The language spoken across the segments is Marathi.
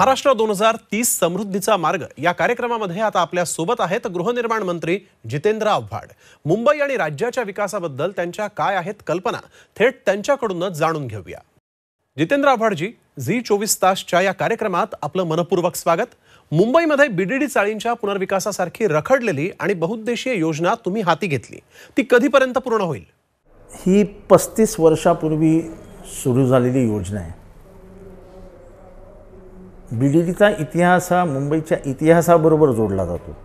महाराष्ट्र दोन हजार तीस समृद्धीचा मार्ग या कार्यक्रमामध्ये आता आपल्या सोबत आहेत गृहनिर्माण मंत्री जितेंद्र आव्हाड मुंबई आणि राज्याच्या विकासाबद्दल त्यांच्या काय आहेत कल्पना थेट त्यांच्याकडूनच जाणून घेऊया जितेंद्र आव्हाडजी झी चोवीस तासच्या या कार्यक्रमात आपलं मनपूर्वक स्वागत मुंबईमध्ये बीडीडी चाळींच्या पुनर्विकासासारखी रखडलेली आणि बहुद्देशीय योजना तुम्ही हाती घेतली ती कधीपर्यंत पूर्ण होईल ही पस्तीस वर्षापूर्वी सुरू झालेली योजना आहे बीडीचा इतिहास हा मुंबईच्या इतिहासाबरोबर जोडला जातो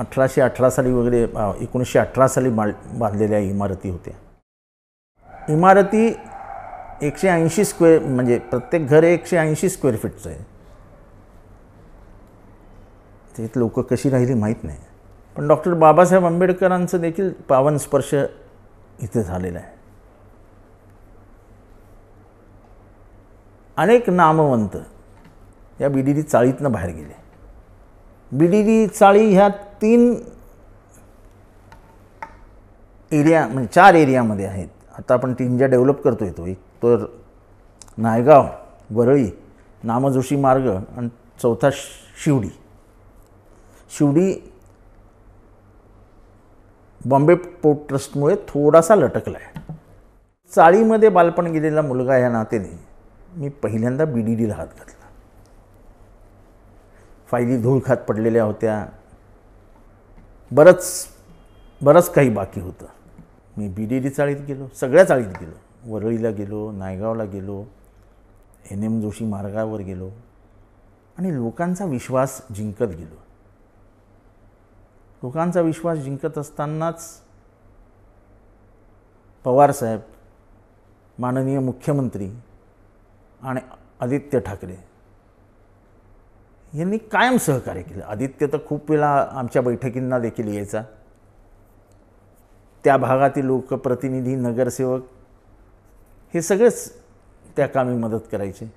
अठराशे अठरा साली वगैरे एकोणीसशे अठरा साली बाळ बांधलेल्या इमारती होत्या इमारती एकशे ऐंशी स्क्वेअर म्हणजे प्रत्येक घर एकशे ऐंशी स्क्वेअर फीटचं आहे ते लोकं कशी राहिली माहीत नाही पण डॉक्टर बाबासाहेब आंबेडकरांचं देखील पावन स्पर्श इथे झालेला आहे अनेक नामवंत या बी डी डी चाळीतनं बाहेर गेले बी डी डी चाळी ह्या तीन एरिया म्हणजे चार एरियामध्ये आहेत आता आपण तीन ज्या डेव्हलप करतो येतो तो एक तर नायगाव वरळी नामजोशी मार्ग आणि चौथा शिवडी शिवडी बॉम्बे पोर्ट ट्रस्टमुळे थोडासा लटकला आहे चाळीमध्ये बालपण गेलेला मुलगा या नातेने मी पहिल्यांदा बी डी डीला हात घातला फायली धूळ खात पडलेल्या होत्या बरंच बरंच काही बाकी होतं मी बी डी डी चाळीत गेलो सगळ्या चाळीत गेलो वरळीला गेलो नायगावला गेलो एन एम जोशी मार्गावर गेलो आणि लोकांचा विश्वास जिंकत गेलो लोकांचा विश्वास जिंकत असतानाच पवारसाहेब माननीय मुख्यमंत्री आणि आदित्य ठाकरे यांनी कायम सहकार्य केलं आदित्य तर खूप वेळा आमच्या बैठकींना देखील यायचा त्या भागातील लोकप्रतिनिधी नगरसेवक हे सगळेच त्या कामी मदत करायचे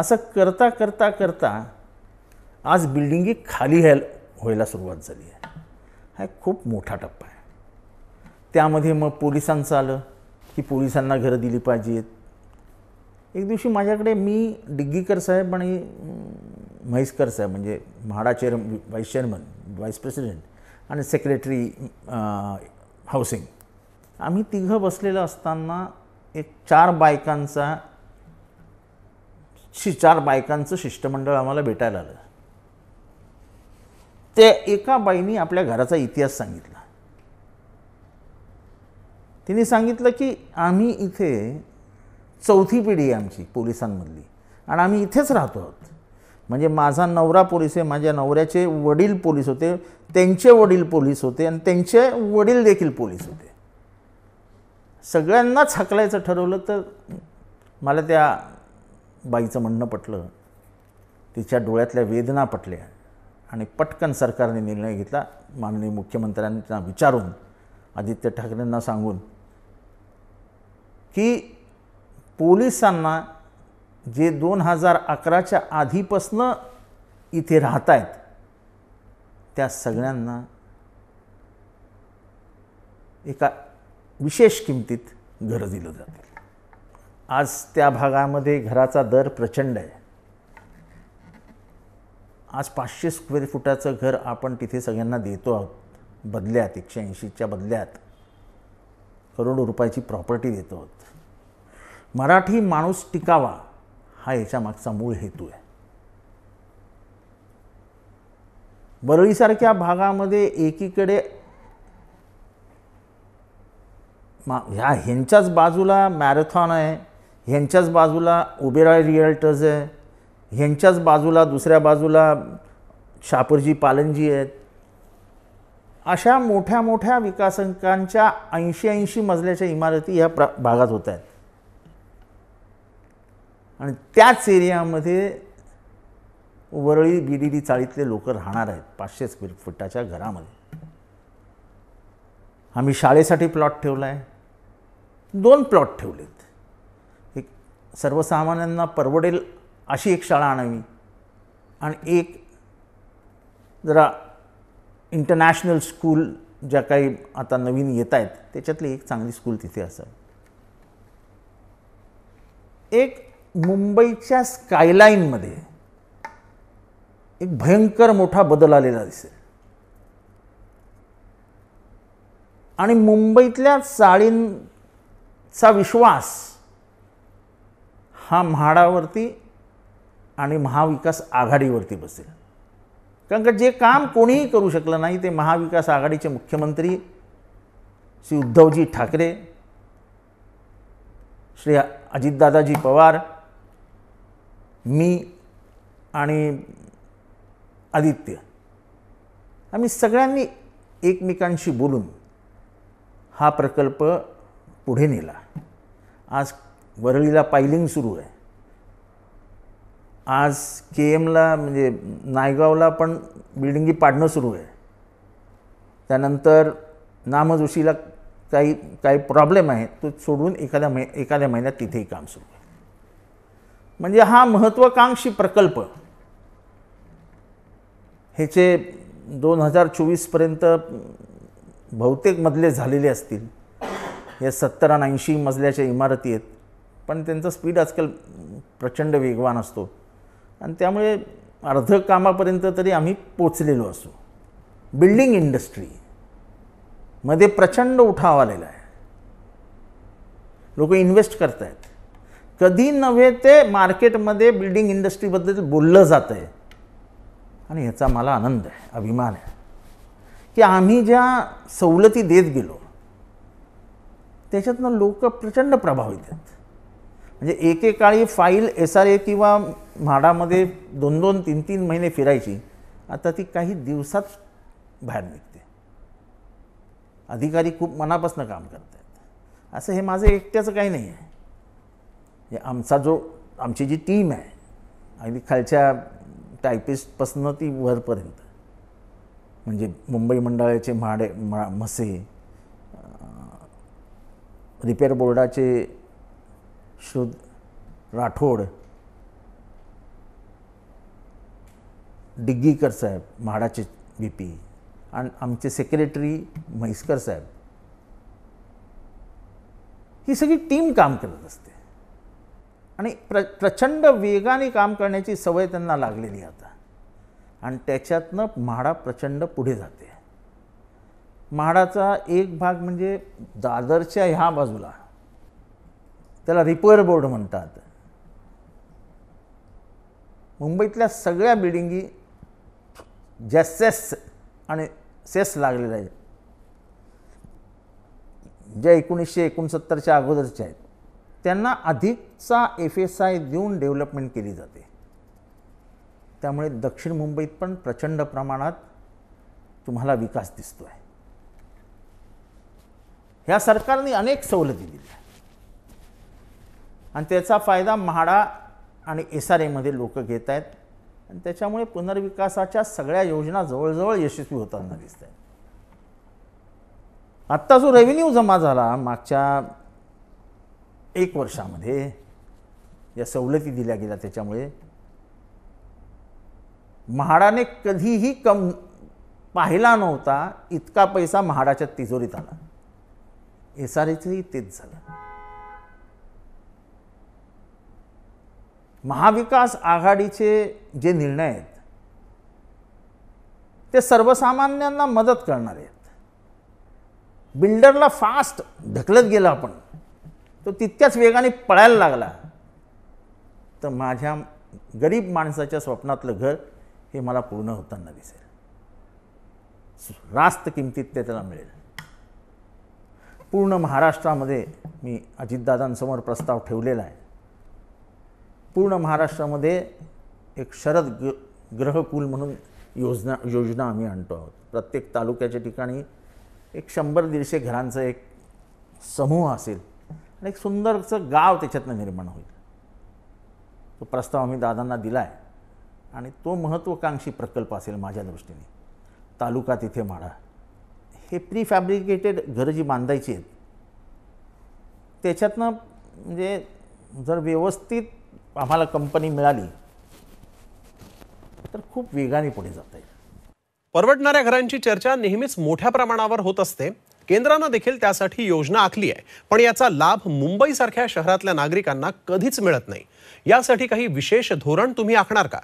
असं करता करता करता आज बिल्डिंगी खाली व्हायला सुरुवात झाली आहे हा खूप मोठा टप्पा आहे त्यामध्ये मग पोलिसांचं आलं की पोलिसांना घरं दिली पाहिजेत एक दिवशी माझ्याकडे मी डिग्गीकर साहेब आणि म्हैसकर साहेब म्हणजे MHADA chair vice chairman vice president आणि सेक्रेटरी हाऊसिंग आम्ही तिघं बसलेलं असताना एक चार बायकांचा शि चार बायकांचं शिष्टमंडळ आम्हाला भेटायला आलं ते एका बाईनी आपल्या घराचा इतिहास सांगितला तिने सांगितलं की आम्ही इथे चौथी पिढी आहे आमची पोलिसांमधली आणि आम्ही इथेच राहतो आहोत म्हणजे माझा नवरा पोलीस आहे माझ्या नवऱ्याचे वडील पोलीस होते त्यांचे वडील पोलीस होते आणि त्यांचे वडील देखील पोलीस होते सगळ्यांनाच हकलायचं ठरवलं तर मला त्या बाईचं म्हणणं पटलं तिच्या डोळ्यातल्या वेदना पटल्या आणि पटकन सरकारने निर्णय घेतला माननीय मुख्यमंत्र्यांना विचारून आदित्य ठाकरेंना सांगून की पोलिसांना जे दोन हजार अकराच्या आधीपासनं इथे राहत आहेत त्या सगळ्यांना एका विशेष किमतीत घरं दिलं जातील आज त्या भागामध्ये घराचा दर प्रचंड आहे आज पाचशे स्क्वेअर फुटाचं घर आपण तिथे सगळ्यांना देतो आहोत बदल्यात एकशे ऐंशीच्या बदल्यात करोडो रुपयाची प्रॉपर्टी देतो आहोत मराठी माणूस टिकावा हा याच्यामागचा मूळ हेतू आहे वरळीसारख्या भागामध्ये एकीकडे ह्या ह्यांच्याच बाजूला मॅरेथॉन आहे ह्यांच्याच बाजूला उबेरा रिअल्टर्स आहे ह्यांच्याच बाजूला दुसऱ्या बाजूला शापूरजी पालनजी आहेत अशा मोठ्या मोठ्या विकासकांच्या ऐंशी ऐंशी मजल्याच्या इमारती ह्या प्र भागात होत आहेत आणि त्याच एरियामध्ये वरळी बी डी डी चाळीतले लोक राहणार आहेत पाचशे स्क्वेअर फुटाच्या घरामध्ये आम्ही शाळेसाठी प्लॉट ठेवला आहे दोन प्लॉट ठेवलेत एक सर्वसामान्यांना परवडेल अशी एक शाळा आणावी आणि एक जरा इंटरनॅशनल स्कूल ज्या काही आता नवीन येत आहेत त्याच्यातली एक चांगली स्कूल तिथे असावी एक मुंबईच्या स्कायलाईनमध्ये एक भयंकर मोठा बदल आलेला दिसेल आणि मुंबईतल्या चाळींचा विश्वास हा म्हाडावरती आणि महाविकास आघाडीवरती बसेल कारण का जे काम कोणीही करू शकलं नाही ते महाविकास आघाडीचे मुख्यमंत्री श्री उद्धवजी ठाकरे श्री अजितदादाजी पवार मी आणि आदित्य आम्ही सगळ्यांनी एकमेकांशी बोलून हा प्रकल्प पुढे नेला आज वरळीला पायलिंग सुरू आहे आज के एमला म्हणजे नायगावला पण बिल्डिंगी पाडणं सुरू आहे त्यानंतर नामजोशीला काही काही प्रॉब्लेम आहे तो सोडून एखाद्या महि एखाद्या महिन्यात तिथेही काम सुरू आहे म्हणजे हा महत्त्वाकांक्षी प्रकल्प ह्याचे दोन हजार चोवीसपर्यंत बहुतेक मजले झालेले असतील या सत्तर आणि ऐंशी मजल्याच्या इमारती आहेत पण त्यांचा स्पीड आजकाल प्रचंड वेगवान असतो आणि त्यामुळे अर्ध कामापर्यंत तरी आम्ही पोचलेलो असू बिल्डिंग इंडस्ट्री मध्ये प्रचंड उठाव आलेला आहे लोक इन्व्हेस्ट करत आहेत कधी नव्हे ते मार्केटमध्ये बिल्डिंग इंडस्ट्रीबद्दल बोललं जातं आहे आणि ह्याचा मला आनंद आहे अभिमान आहे की आम्ही ज्या सवलती देत गेलो त्याच्यातनं लोक प्रचंड प्रभावित आहेत म्हणजे एकेकाळी फाईल एस आर ए किंवा म्हाडामध्ये दोन दोन तीन तीन महिने फिरायची आता ती काही दिवसात बाहेर निघते अधिकारी खूप मनापासून काम करत आहेत असं हे माझं एकट्याचं काही नाही आहे आमचा जो आमची जी टीम आहे अगदी खालच्या टायपिस्टपासनं ती वरपर्यंत म्हणजे मुंबई मंडळाचे म्हाडे मसे, म्हसे रिपेअर बोर्डाचे शोध राठोड डिग्गीकर साहेब म्हाडाचे बी पी आणि आमचे सेक्रेटरी म्हैसकर साहेब ही सगळी टीम काम करत असते आणि प्र प्रचंड वेगाने काम करण्याची सवय त्यांना लागलेली आता आणि त्याच्यातनं म्हाडा प्रचंड पुढे जाते म्हाडाचा एक भाग म्हणजे दादरच्या ह्या बाजूला त्याला रिपेअर बोर्ड म्हणतात मुंबईतल्या सगळ्या बिल्डिंगी ज्या सेस आणि सेस लागलेल्या आहेत ज्या एकोणीसशे एकोणसत्तरच्या अगोदरच्या आहेत त्यांना अधिकचा एफ एस आय देऊन डेव्हलपमेंट केली जाते त्यामुळे दक्षिण मुंबईत पण प्रचंड प्रमाणात तुम्हाला विकास दिसतो आहे ह्या सरकारने अनेक सवलती दिल्या आणि त्याचा फायदा म्हाडा आणि एस आर एमध्ये लोक घेत आहेत आणि त्याच्यामुळे पुनर्विकासाच्या सगळ्या योजना जवळजवळ यशस्वी होताना दिसत आहेत आत्ता जो रेव्हेन्यू जमा झाला मागच्या एक वर्षामध्ये या सवलती दिल्या गेल्या त्याच्यामुळे म्हाडाने कधीही कम पाहिला नव्हता इतका पैसा म्हाडाच्या तिजोरीत आला एस आर एचही तेच झालं महाविकास आघाडीचे जे निर्णय आहेत ते सर्वसामान्यांना मदत करणार आहेत बिल्डरला फास्ट ढकलत गेलं आपण तो तितक्याच वेगाने पळायला लागला तर माझ्या गरीब माणसाच्या स्वप्नातलं घर हे मला पूर्ण होताना दिसेल रास्त किमतीत ते त्याला मिळेल पूर्ण महाराष्ट्रामध्ये मी अजितदादांसमोर प्रस्ताव ठेवलेला आहे पूर्ण महाराष्ट्रामध्ये एक शरद ग ग्रहकुल म्हणून योजना योजना आम्ही आणतो आहोत प्रत्येक तालुक्याच्या ठिकाणी एक शंभर दीडशे घरांचा एक समूह असेल आणि एक सुंदरचं गाव त्याच्यातनं निर्माण होईल तो प्रस्ताव आम्ही दादांना दिला आहे आणि तो महत्त्वाकांक्षी प्रकल्प असेल माझ्या दृष्टीने तालुका तिथे माडा हे प्री फॅब्रिकेटेड घरं जी बांधायची आहेत त्याच्यातनं म्हणजे जर व्यवस्थित आम्हाला कंपनी मिळाली तर खूप वेगाने पुढे जाता येईल परवडणाऱ्या घरांची चर्चा नेहमीच मोठ्या प्रमाणावर होत असते केंद्रानं देखील त्यासाठी योजना आखली आहे पण याचा लाभ मुंबईसारख्या शहरातल्या नागरिकांना कधीच मिळत नाही यासाठी काही विशेष धोरण तुम्ही आखणार का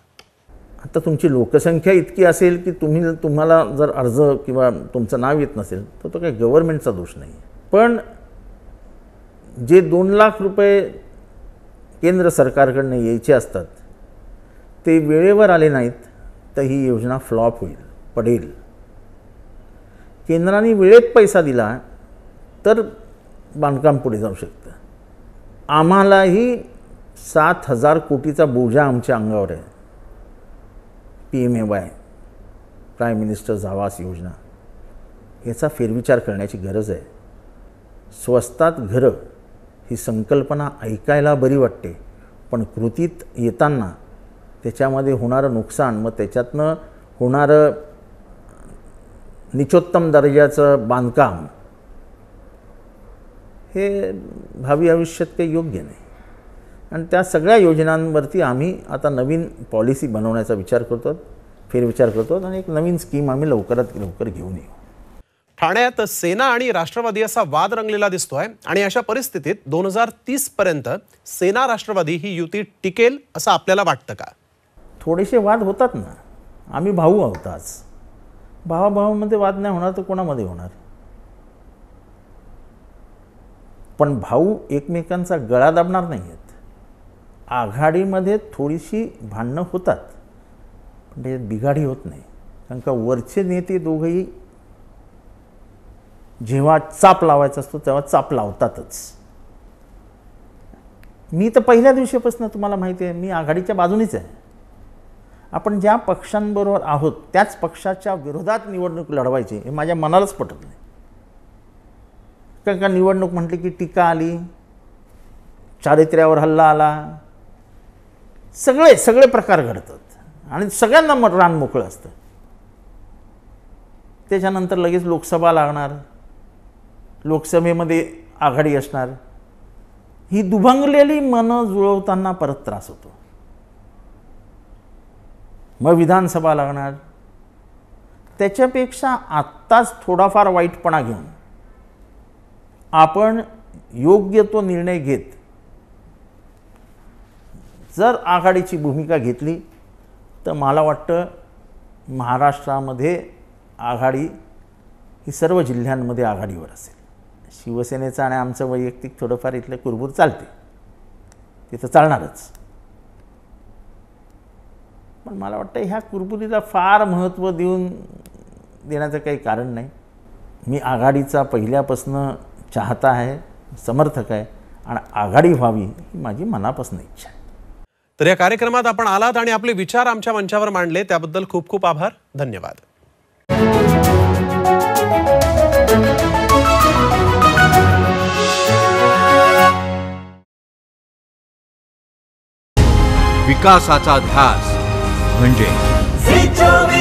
आता तुमची लोकसंख्या इतकी असेल की तुम्ही तुम्हाला जर अर्ज किंवा तुमचं नाव येत नसेल तर तो काही गव्हर्नमेंटचा दोष नाही पण जे दोन लाख रुपये केंद्र सरकारकडनं यायचे असतात ते वेळेवर आले नाहीत तर ही योजना फ्लॉप होईल पडेल केंद्राने वेळेत पैसा दिला तर बांधकाम पुढे जाऊ शकतं आम्हालाही सात हजार कोटीचा बोजा आमच्या अंगावर आहे P M A Y prime minister's Awas Yojana याचा फेरविचार करण्याची गरज आहे स्वस्तात घरं ही संकल्पना ऐकायला बरी वाटते पण कृतीत येताना त्याच्यामध्ये होणारं नुकसान मग त्याच्यातनं होणारं निचोत्तम दर्जाचं बांधकाम हे भावी आयुष्यात काही योग्य नाही आणि त्या सगळ्या योजनांवरती आम्ही आता नवीन पॉलिसी बनवण्याचा विचार करतो फेरविचार करतो आणि एक नवीन स्कीम आम्ही लवकरात लवकर घेऊन येऊ ठाण्यात सेना आणि राष्ट्रवादी असा वाद रंगलेला दिसतोय आणि अशा परिस्थितीत दोन हजार तीस पर्यंत सेना राष्ट्रवादी ही युती टिकेल असं आपल्याला वाटतं का थोडेसे वाद होतात ना आम्ही भाऊ आहोत आज भावाभावामध्ये वाद नाही होणार तर कोणामध्ये होणार पण भाऊ एकमेकांचा गळा दाबणार नाही आहेत आघाडीमध्ये थोडीशी भांडणं होतात पण त्याच्यात बिघाडी होत नाही कारण का वरचे नेते दोघंही जेव्हा चाप लावायचा असतो तेव्हा चाप लावतातच मी तर पहिल्या दिवशीपासून तुम्हाला माहिती आहे मी आघाडीच्या बाजूनीच आहे आपण ज्या पक्षांबरोबर आहोत त्याच पक्षाच्या विरोधात निवडणूक लढवायची हे माझ्या मनालाच पटत नाही कारण का निवडणूक म्हटली की टीका आली चारित्र्यावर हल्ला आला सगळे सगळे प्रकार घडतात आणि सगळ्यांना मग रान मोकळं असतं त्याच्यानंतर लगेच लोकसभा लागणार लोकसभेमध्ये आघाडी असणार ही दुभंगलेली मनं जुळवताना परत त्रास होतो मग विधानसभा लागणार त्याच्यापेक्षा आत्ताच थोडाफार वाईटपणा घेऊन आपण योग्य तो निर्णय घेत जर आघाडीची भूमिका घेतली तर मला वाटतं महाराष्ट्रामध्ये आघाडी ही सर्व जिल्ह्यांमध्ये आघाडीवर असेल शिवसेनेचं आणि आमचं वैयक्तिक थोडंफार इथलं कुरबूर चालते तिथं चालणारच पण मला वाटतं ह्या कुरबुरीला फार महत्त्व देऊन देण्याचं काही कारण नाही मी आघाडीचा पहिल्यापासनं चाहता आहे समर्थक आहे आणि आघाडी व्हावी ही माझी मनापासून इच्छा आहे तर या कार्यक्रमात आपण आलात आणि आपले विचार आमच्या मंचावर मांडले त्याबद्दल खूप खूप आभार धन्यवाद विकासाचा ध्यास 100.